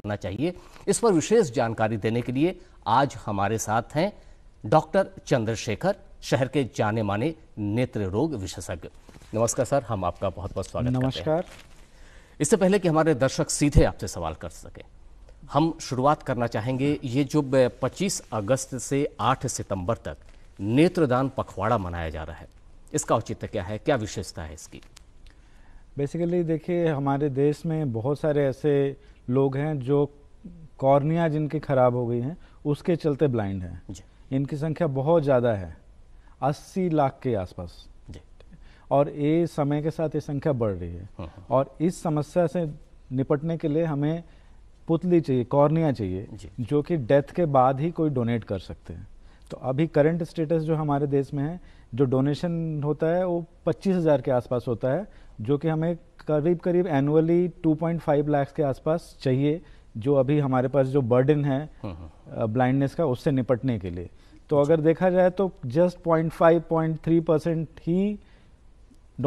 करना चाहिए इस पर विशेष जानकारी देने के लिए आज हमारे साथ हैं डॉक्टर चंद्रशेखर शहर के जाने माने नेत्र रोग विशेषज्ञ नमस्कार सर हम आपका बहुत बहुत स्वागत नमस्कार इससे पहले कि हमारे दर्शक सीधे आपसे सवाल कर सके हम शुरुआत करना चाहेंगे ये जो 25 अगस्त से 8 सितंबर तक नेत्रदान पखवाड़ा मनाया जा रहा है इसका औचित्य क्या है क्या विशेषता है इसकी बेसिकली देखिए हमारे देश में बहुत सारे ऐसे लोग हैं जो कॉर्निया जिनकी खराब हो गई हैं उसके चलते ब्लाइंड हैं इनकी संख्या बहुत ज़्यादा है 80 लाख के आसपास और ये समय के साथ ये संख्या बढ़ रही है हाँ, हाँ। और इस समस्या से निपटने के लिए हमें पुतली चाहिए कॉर्निया चाहिए जो कि डेथ के बाद ही कोई डोनेट कर सकते हैं तो अभी करंट स्टेटस जो हमारे देश में है जो डोनेशन होता है वो पच्चीस हज़ार के आसपास होता है जो कि हमें करीब करीब एनुअली 2.5 पॉइंट के आसपास चाहिए जो अभी हमारे पास जो बर्डन है ब्लाइंडनेस हम्म, हम्म। का उससे निपटने के लिए तो अच्छा। अगर देखा जाए तो just point five point three percent ही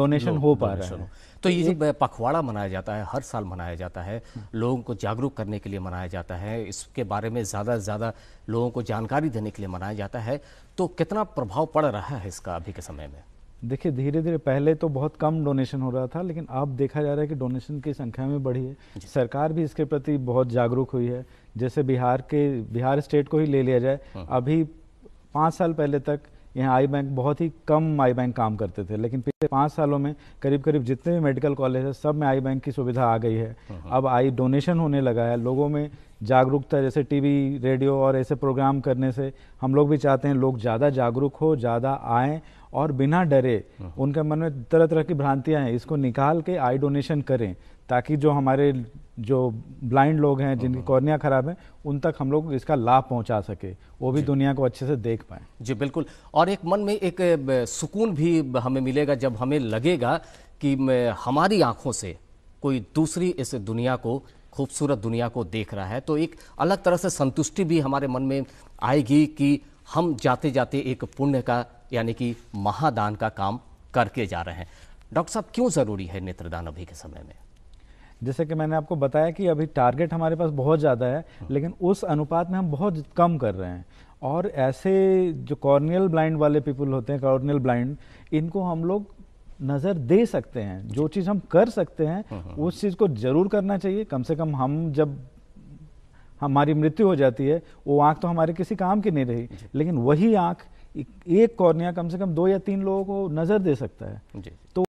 डोनेशन हो पा रहा है तो ये जो पखवाड़ा मनाया जाता है हर साल मनाया जाता है लोगों को जागरूक करने के लिए मनाया जाता है इसके बारे में ज़्यादा से ज़्यादा लोगों को जानकारी देने के लिए मनाया जाता है तो कितना प्रभाव पड़ रहा है इसका अभी के समय में देखिए धीरे धीरे पहले तो बहुत कम डोनेशन हो रहा था लेकिन अब देखा जा रहा है कि डोनेशन की संख्या में बढ़ी है सरकार भी इसके प्रति बहुत जागरूक हुई है जैसे बिहार के बिहार स्टेट को ही ले लिया जाए हाँ। अभी पाँच साल पहले तक यहाँ आई बैंक बहुत ही कम आई बैंक काम करते थे लेकिन पिछले पाँच सालों में करीब करीब जितने भी मेडिकल कॉलेज है सब में आई बैंक की सुविधा आ गई है हाँ, हाँ। अब आई डोनेशन होने लगा है लोगों में जागरूकता जैसे टीवी रेडियो और ऐसे प्रोग्राम करने से हम लोग भी चाहते हैं लोग ज़्यादा जागरूक हो ज़्यादा आएँ और बिना डरे हाँ। उनके मन में तरह तरह की भ्रांतियाँ हैं इसको निकाल के आई डोनेशन करें ताकि जो हमारे जो ब्लाइंड लोग हैं जिनकी हाँ। कॉर्निया ख़राब हैं उन तक हम लोग इसका लाभ पहुंचा सके वो भी दुनिया को अच्छे से देख पाए जी बिल्कुल और एक मन में एक सुकून भी हमें मिलेगा जब हमें लगेगा कि हमारी आंखों से कोई दूसरी इस दुनिया को खूबसूरत दुनिया को देख रहा है तो एक अलग तरह से संतुष्टि भी हमारे मन में आएगी कि हम जाते जाते एक पुण्य का यानी कि महादान का काम करके जा रहे हैं डॉक्टर साहब क्यों ज़रूरी है नेत्रदान अभी के समय में जैसे कि मैंने आपको बताया कि अभी टारगेट हमारे पास बहुत ज़्यादा है लेकिन उस अनुपात में हम बहुत कम कर रहे हैं और ऐसे जो कॉर्नियल ब्लाइंड वाले पीपल होते हैं कॉर्नियल ब्लाइंड इनको हम लोग नज़र दे सकते हैं जो चीज़ हम कर सकते हैं हाँ, हाँ, उस हाँ। चीज़ को जरूर करना चाहिए कम से कम हम जब हमारी मृत्यु हो जाती है वो आंख तो हमारे किसी काम की नहीं रही लेकिन वही आंख एक कॉर्निया कम से कम दो या तीन लोगों को नज़र दे सकता है तो